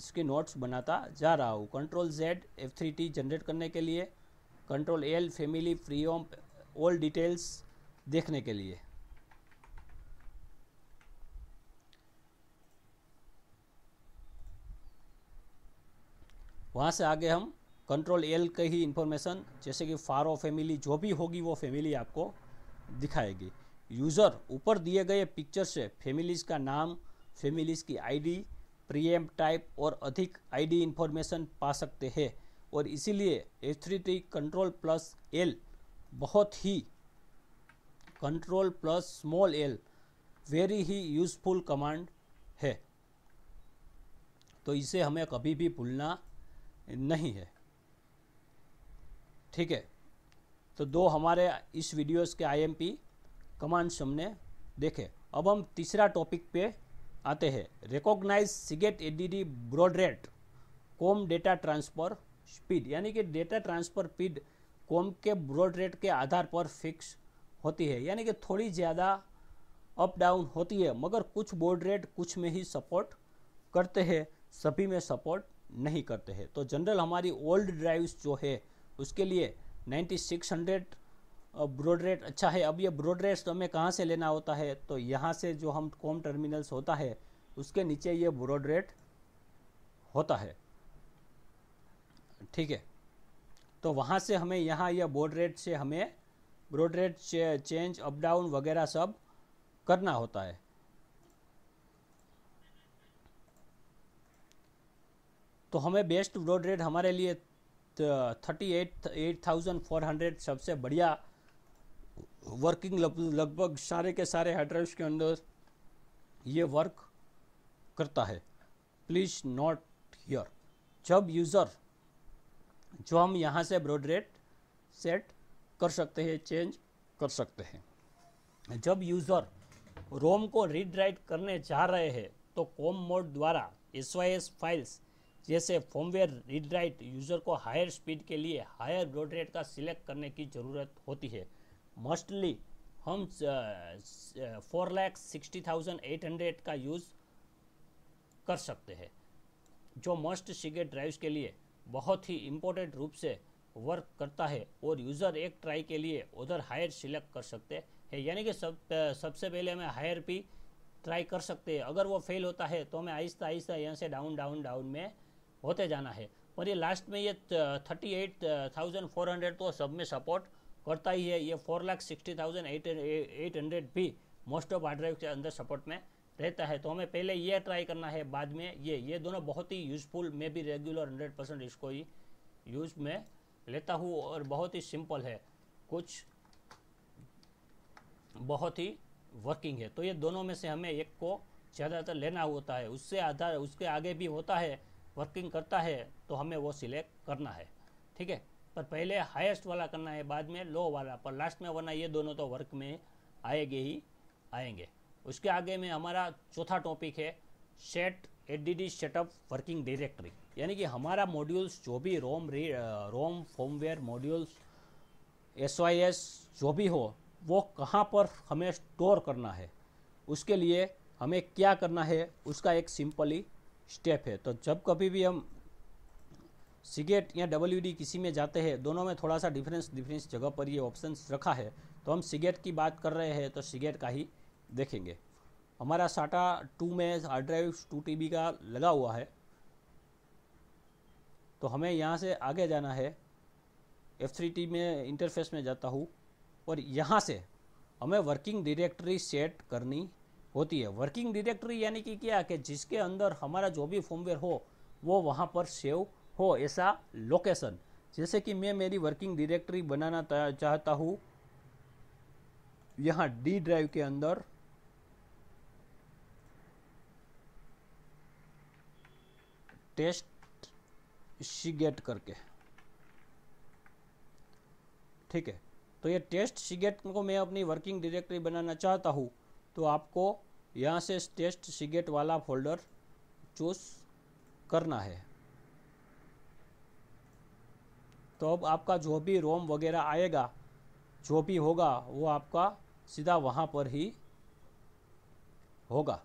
इसके नोट्स बनाता जा रहा हूँ control Z F three T generate करने के लिए control L family from all details देखने के लिए वहाँ से आगे हम कंट्रोल एल के ही इंफॉर्मेशन जैसे कि फारो फैमिली जो भी होगी वो फैमिली आपको दिखाएगी यूज़र ऊपर दिए गए पिक्चर से फैमिलीज़ का नाम फैमिलीज़ की आईडी प्रीएम टाइप और अधिक आईडी इंफॉर्मेशन पा सकते हैं और इसीलिए H three T control plus L बहुत ही control plus small L very ही यूज़फुल कमांड है तो इसे हमें कभी भी भूलना नहीं है ठीक है तो दो हमारे इस वीडियोस के आईएमपी कमांड्स हमने देखे अब हम तीसरा टॉपिक पे आते हैं recognise Seagate HDD baud rate COM data transfer speed यानी कि डेटा ट्रांसफ़र स्पीड कॉम के ब्रॉड रेट के आधार पर फिक्स होती है यानी कि थोड़ी ज़्यादा अप डाउन होती है मगर कुछ बोर्ड रेट कुछ में ही सपोर्ट करते हैं सभी में सपोर्ट नहीं करते हैं तो जनरल हमारी ओल्ड ड्राइव्स जो है उसके लिए 9600 ब्रॉड रेट अच्छा है अब ये ब्रॉड रेट तो हमें कहाँ से लेना होता है तो यहाँ से जो हम कॉम टर्मिनल्स होता है उसके नीचे ये ब्रॉड रेट होता है ठीक है तो वहाँ से हमें यहाँ यह बोर्ड रेट से हमें baud rate change up down वगैरह सब करना होता है तो हमें बेस्ट ब्रोड रेट हमारे लिए thirty eight eight thousand four hundred सबसे बढ़िया वर्किंग लगभग सारे के सारे हेडड्राइव्स के अंदर ये वर्क करता है प्लीज़ नॉट हियर जब यूज़र जो हम यहाँ से ब्रॉड रेट सेट कर सकते हैं चेंज कर सकते हैं जब यूज़र रोम को रीड राइट करने जा रहे हैं तो कॉम मोड द्वारा एस फाइल्स जैसे फॉर्मवेयर रीड राइट यूज़र को हायर स्पीड के लिए हायर ब्रॉड रेट का सिलेक्ट करने की ज़रूरत होती है मोस्टली हम four lakh sixty thousand eight hundred का यूज़ कर सकते हैं जो मोस्ट सीगेट ड्राइव्स के लिए बहुत ही इम्पोर्टेंट रूप से वर्क करता है और यूज़र एक ट्राई के लिए उधर हायर सिलेक्ट कर सकते हैं यानी कि सब सबसे पहले हमें हायर पी ट्राई कर सकते हैं अगर वो फेल होता है तो हमें आहिस्ता आहिस्ता यहाँ से डाउन डाउन डाउन में होते जाना है और ये लास्ट में ये thirty eight thousand four hundred तो सब में सपोर्ट करता ही है ये four lakh sixty thousand eight eight hundred भी मोस्ट ऑफ हार्ड ड्राइव के अंदर सपोर्ट में रहता है तो हमें पहले ये ट्राई करना है बाद में ये ये दोनों बहुत ही यूज़फुल मैं भी रेगुलर हंड्रेड परसेंट इसको ही यूज़ में लेता हूँ और बहुत ही सिंपल है कुछ बहुत ही वर्किंग है तो ये दोनों में से हमें एक को ज़्यादातर लेना होता है उससे आधार उसके आगे भी होता है वर्किंग करता है तो हमें वो सिलेक्ट करना है ठीक है पर पहले हाईएस्ट वाला करना है बाद में लो वाला पर लास्ट में वरना ये दोनों तो वर्क में आएंगे ही आएंगे उसके आगे में हमारा चौथा टॉपिक है set HDD setup working directory यानी कि हमारा मॉड्यूल्स जो भी रोम रे ROM firmware modules S Y S जो भी हो वो कहाँ पर हमें स्टोर करना है उसके लिए हमें क्या करना है उसका एक सिंपली स्टेप है तो जब कभी भी हम सिगेट या डब्ल्यू डी किसी में जाते हैं दोनों में थोड़ा सा डिफरेंस डिफरेंस जगह पर ये ऑप्शन रखा है तो हम सिगेट की बात कर रहे हैं तो सिगेट का ही देखेंगे हमारा साटा टू में हार्ड ड्राइव टू टी का लगा हुआ है तो हमें यहाँ से आगे जाना है एफ थ्री टी में इंटरफेस में जाता हूँ और यहाँ से हमें वर्किंग डायरेक्टरी सेट करनी होती है वर्किंग डायरेक्टरी यानी कि क्या कि जिसके अंदर हमारा जो भी फॉर्मवेयर हो वो वहाँ पर सेव हो ऐसा लोकेशन जैसे कि मैं मेरी वर्किंग डायरेक्टरी बनाना चाहता हूँ यहाँ डी ड्राइव के अंदर टेस्ट सीगेट करके ठीक है तो ये टेस्ट सीगेट को मैं अपनी वर्किंग डायरेक्टरी बनाना चाहता हूँ तो आपको यहाँ से टेस्ट सीगेट वाला फोल्डर चूज करना है तो अब आपका जो भी रोम वगैरह आएगा जो भी होगा वो आपका सीधा वहाँ पर ही होगा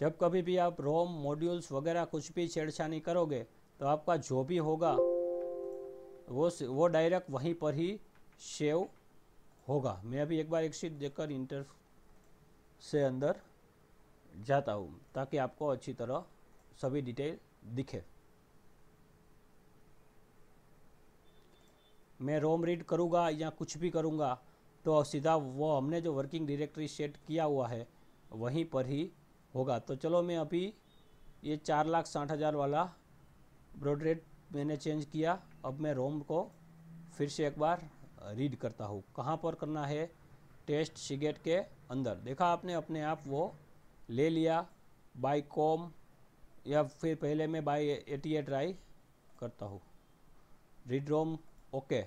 जब कभी भी आप रोम मॉड्यूल्स वगैरह कुछ भी छेड़छानी करोगे तो आपका जो भी होगा वो वो डायरेक्ट वहीं पर ही सेव होगा मैं अभी एक बार एक्सिट देकर इंटर से अंदर जाता हूँ ताकि आपको अच्छी तरह सभी डिटेल दिखे मैं रोम रीड करूँगा या कुछ भी करूँगा तो सीधा वो हमने जो वर्किंग डायरेक्टरी सेट किया हुआ है वहीं पर ही होगा तो चलो मैं अभी ये चार लाख साठ हज़ार वाला ब्रॉड रेट मैंने चेंज किया अब मैं रोम को फिर से एक बार रीड करता हूँ कहाँ पर करना है टेस्ट सिगेट के अंदर देखा आपने अपने आप वो ले लिया बाई कॉम या फिर पहले मैं बाई एटी एट ट्राई करता हूँ read ROM okay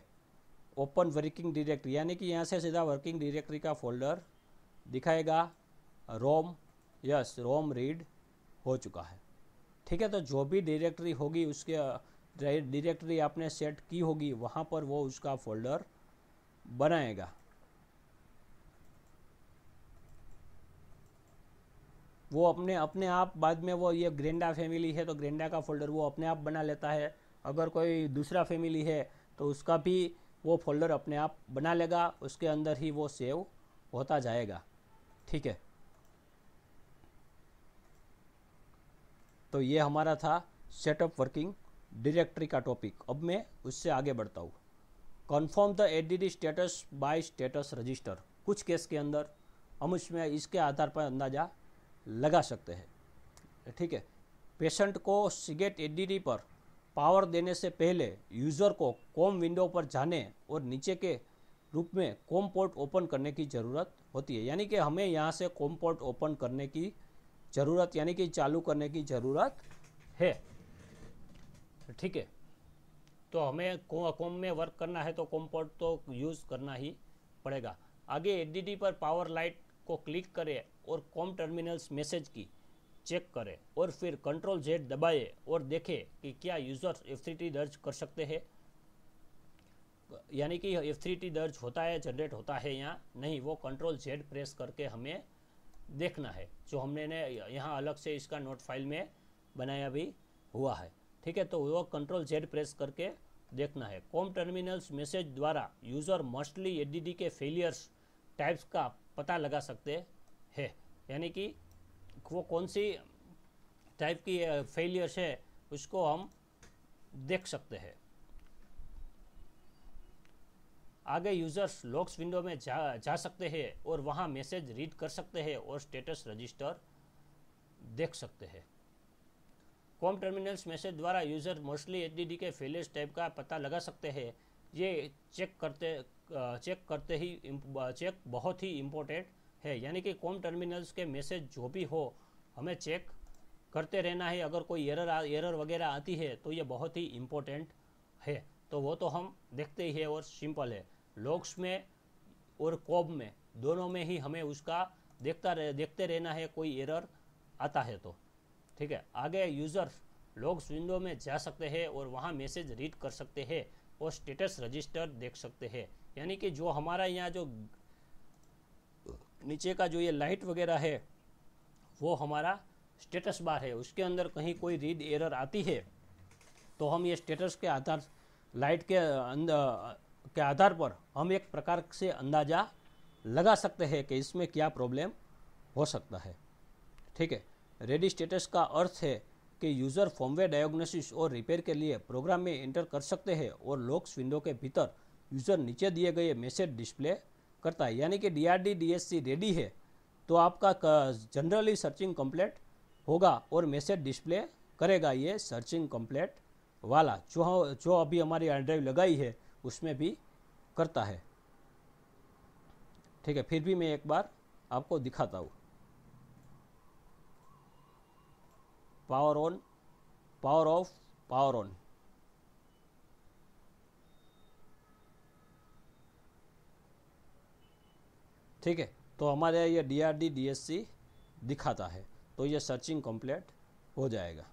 open working directory यानी कि यहाँ से सीधा वर्किंग डायरेक्टरी का फोल्डर दिखाएगा रोम यस रोम रीड हो चुका है ठीक है तो जो भी डायरेक्टरी होगी उसके डायरेक्टरी आपने सेट की होगी वहाँ पर वो उसका फोल्डर बनाएगा वो अपने अपने आप बाद में वो ये ग्रेंडा फैमिली है तो ग्रेंडा का फोल्डर वो अपने आप बना लेता है अगर कोई दूसरा फैमिली है तो उसका भी वो फोल्डर अपने आप बना लेगा उसके अंदर ही वो सेव होता जाएगा ठीक है तो ये हमारा था सेटअप वर्किंग डायरेक्टरी का टॉपिक अब मैं उससे आगे बढ़ता हूँ confirm the HDD status by status register कुछ केस के अंदर हम उसमें इसके आधार पर अंदाज़ा लगा सकते हैं ठीक है पेशेंट को सिगेट एडीडी पर पावर देने से पहले यूज़र को कॉम विंडो पर जाने और नीचे के रूप में कॉम पोर्ट ओपन करने की ज़रूरत होती है यानी कि हमें यहाँ से कॉम पोर्ट ओपन करने की ज़रूरत यानी कि चालू करने की ज़रूरत है तो ठीक है तो हमें कॉम में वर्क करना है तो कॉम्पोर्ट तो यूज़ करना ही पड़ेगा आगे एडीडी पर पावर लाइट को क्लिक करें और कॉम टर्मिनल्स मैसेज की चेक करें और फिर कंट्रोल जेड दबाए और देखें कि क्या यूज़र एफ दर्ज कर सकते हैं यानी कि एफ दर्ज होता है जनरेट होता है या नहीं वो कंट्रोल जेड प्रेस करके हमें देखना है जो हमने ने यहाँ अलग से इसका नोट फाइल में बनाया भी हुआ है ठीक है तो वो कंट्रोल जेड प्रेस करके देखना है कॉम टर्मिनल्स मैसेज द्वारा यूज़र मोस्टली एडीडी के फेलियर्स टाइप्स का पता लगा सकते हैं यानी कि वो कौन सी टाइप की फेलियर्स है उसको हम देख सकते हैं आगे यूजर्स लॉक्स विंडो में जा जा सकते हैं और वहाँ मैसेज रीड कर सकते हैं और स्टेटस रजिस्टर देख सकते हैं कॉम टर्मिनल्स मैसेज द्वारा यूजर मोस्टली एच के फेलियर्स टाइप का पता लगा सकते हैं ये चेक करते चेक करते ही चेक बहुत ही इम्पोर्टेंट है यानी कि कॉम टर्मिनल्स के मैसेज जो भी हो हमें चेक करते रहना है अगर कोई एरर एरर वगैरह आती है तो ये बहुत ही इम्पोर्टेंट है तो वो तो हम देखते ही है और सिंपल है लोक्स में और कोब में दोनों में ही हमें उसका देखता रह, देखते रहना है कोई एरर आता है तो ठीक है आगे यूज़र लॉग्स विंडो में जा सकते हैं और वहाँ मैसेज रीड कर सकते हैं और स्टेटस रजिस्टर देख सकते हैं यानी कि जो हमारा यहाँ जो नीचे का जो ये लाइट वगैरह है वो हमारा स्टेटस बार है उसके अंदर कहीं कोई रीड एरर आती है तो हम ये स्टेटस के आधार लाइट के अंदर के आधार पर हम एक प्रकार से अंदाज़ा लगा सकते हैं कि इसमें क्या प्रॉब्लम हो सकता है ठीक है रेडी स्टेटस का अर्थ है कि यूज़र फॉर्मवेयर डायग्नोसिस और रिपेयर के लिए प्रोग्राम में एंटर कर सकते हैं और लॉक्स विंडो के भीतर यूज़र नीचे दिए गए मैसेज डिस्प्ले करता है यानी कि D R D D S C ready है तो आपका जनरली सर्चिंग कंप्लीट होगा और मैसेज डिस्प्ले करेगा ये सर्चिंग कंप्लीट वाला जो जो अभी हमारी हार्ड ड्राइव लगाई है उसमें भी करता है ठीक है फिर भी मैं एक बार आपको दिखाता हूँ power on power off power on ठीक है तो हमारे ये D R D D S C दिखाता है तो ये सर्चिंग कंप्लीट हो जाएगा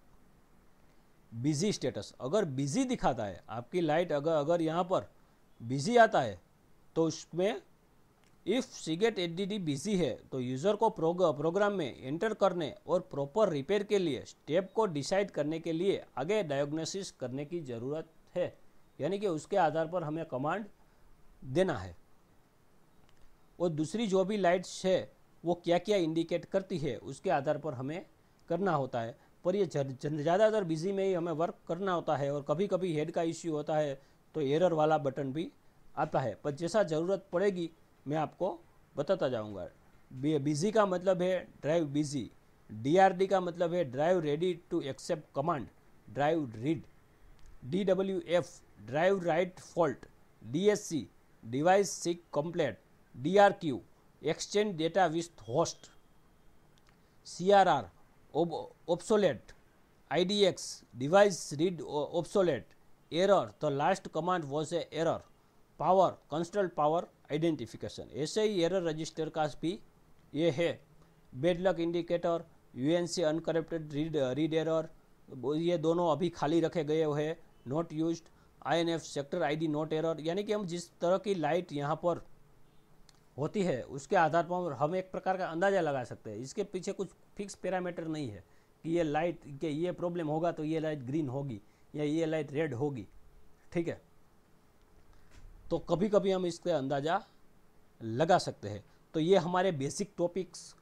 बिजी स्टेटस अगर बिजी दिखाता है आपकी लाइट अगर अगर यहाँ पर बिजी आता है तो उसमें इफ़ सीगेट एडीडी बिजी है तो यूज़र को प्रोग, प्रोग्राम में एंटर करने और प्रॉपर रिपेयर के लिए स्टेप को डिसाइड करने के लिए आगे डायग्नोसिस करने की ज़रूरत है यानी कि उसके आधार पर हमें कमांड देना है और दूसरी जो भी लाइट्स है वो क्या क्या इंडिकेट करती है उसके आधार पर हमें करना होता है पर ये ज़्यादातर बिजी में ही हमें वर्क करना होता है और कभी कभी हेड का इश्यू होता है तो एरर वाला बटन भी आता है पर जैसा ज़रूरत पड़ेगी मैं आपको बताता जाऊँगा बिजी का मतलब है ड्राइव बिजी डी का मतलब है drive ready to accept command drive read D W F drive write fault D S C device seek complete D R Q exchange data with host C R R obsolete I D X device read obsolete error the last command was a error power constant power identification ऐसे ही error register का भी ये है bad block indicator C uncorrupted read read error ये दोनों अभी खाली रखे गए हुए हैं not N F sector D not error यानी कि हम जिस तरह की लाइट यहाँ पर होती है उसके आधार पर हम एक प्रकार का अंदाज़ा लगा सकते हैं इसके पीछे कुछ फिक्स पैरामीटर नहीं है कि ये लाइट के ये प्रॉब्लम होगा तो ये लाइट ग्रीन होगी या ये लाइट रेड होगी ठीक है तो कभी कभी हम इसका अंदाज़ा लगा सकते हैं तो ये हमारे बेसिक टॉपिक्स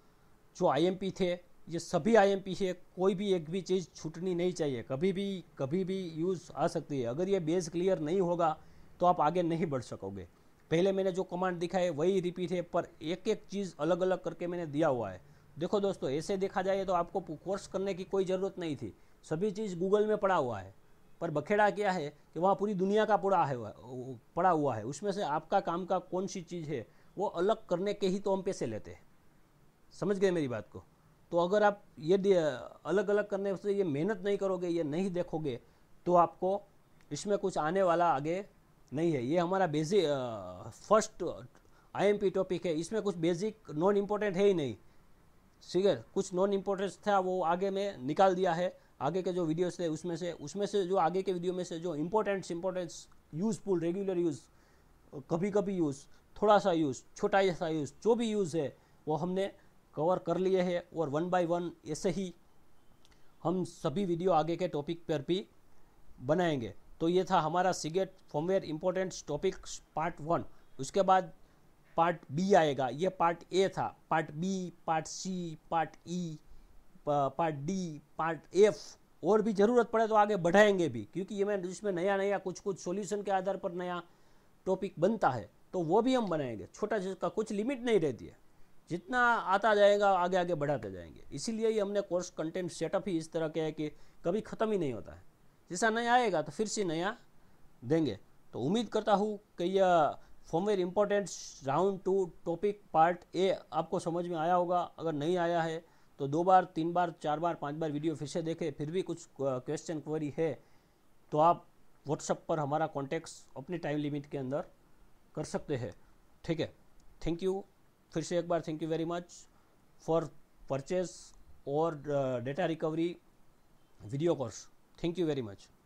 जो आईएमपी थे ये सभी आईएमपी है कोई भी एक भी चीज़ छूटनी नहीं चाहिए कभी भी कभी भी यूज़ आ सकती है अगर ये बेस क्लियर नहीं होगा तो आप आगे नहीं बढ़ सकोगे पहले मैंने जो कमांड दिखाए वही रिपीट है पर एक एक चीज़ अलग अलग करके मैंने दिया हुआ है देखो दोस्तों ऐसे देखा जाए तो आपको कोर्स करने की कोई ज़रूरत नहीं थी सभी चीज़ गूगल में पड़ा हुआ है पर बखेड़ा क्या है कि वहाँ पूरी दुनिया का पड़ा है पड़ा हुआ है उसमें से आपका काम का कौन सी चीज़ है वो अलग करने के ही तो हम पैसे लेते हैं समझ गए मेरी बात को तो अगर आप ये अलग अलग करने से ये मेहनत नहीं करोगे ये नहीं देखोगे तो आपको इसमें कुछ आने वाला आगे नहीं है ये हमारा बेसिक फर्स्ट आईएमपी टॉपिक है इसमें कुछ बेसिक नॉन इम्पोर्टेंट है ही नहीं ठीक है कुछ नॉन इम्पोर्टेंट था वो आगे में निकाल दिया है आगे के जो वीडियोस थे उसमें से उसमें से जो आगे के वीडियो में से जो importants importants useful regular use कभी कभी यूज़ थोड़ा सा यूज़ छोटा जैसा यूज़ जो भी यूज़ है वो हमने कवर कर लिए है और वन बाय वन ऐसे ही हम सभी वीडियो आगे के टॉपिक पर भी बनाएंगे तो ये था हमारा Seagate firmware importants topics part one उसके बाद पार्ट बी आएगा ये पार्ट ए था part B part C part E e, part D part F और भी ज़रूरत पड़े तो आगे बढ़ाएंगे भी क्योंकि ये मैं जिसमें नया नया कुछ कुछ सॉल्यूशन के आधार पर नया टॉपिक बनता है तो वो भी हम बनाएंगे छोटा जिसका कुछ लिमिट नहीं रहती है जितना आता जाएगा आगे आगे बढ़ाते जाएंगे इसीलिए ही हमने कोर्स कंटेंट सेटअप ही इस तरह के है कि कभी ख़त्म ही नहीं होता है जैसा नया आएगा तो फिर से नया देंगे तो उम्मीद करता हूँ कि यह firmware important round two topic part A आपको समझ में आया होगा अगर नहीं आया है तो दो बार तीन बार चार बार पाँच बार वीडियो फिर से देखें फिर भी कुछ क्वेश्चन क्वेरी है तो आप व्हाट्सएप पर हमारा कॉन्टेक्ट अपने टाइम लिमिट के अंदर कर सकते हैं ठीक है थैंक यू फिर से एक बार thank you very much for purchase और data recovery video course thank you very much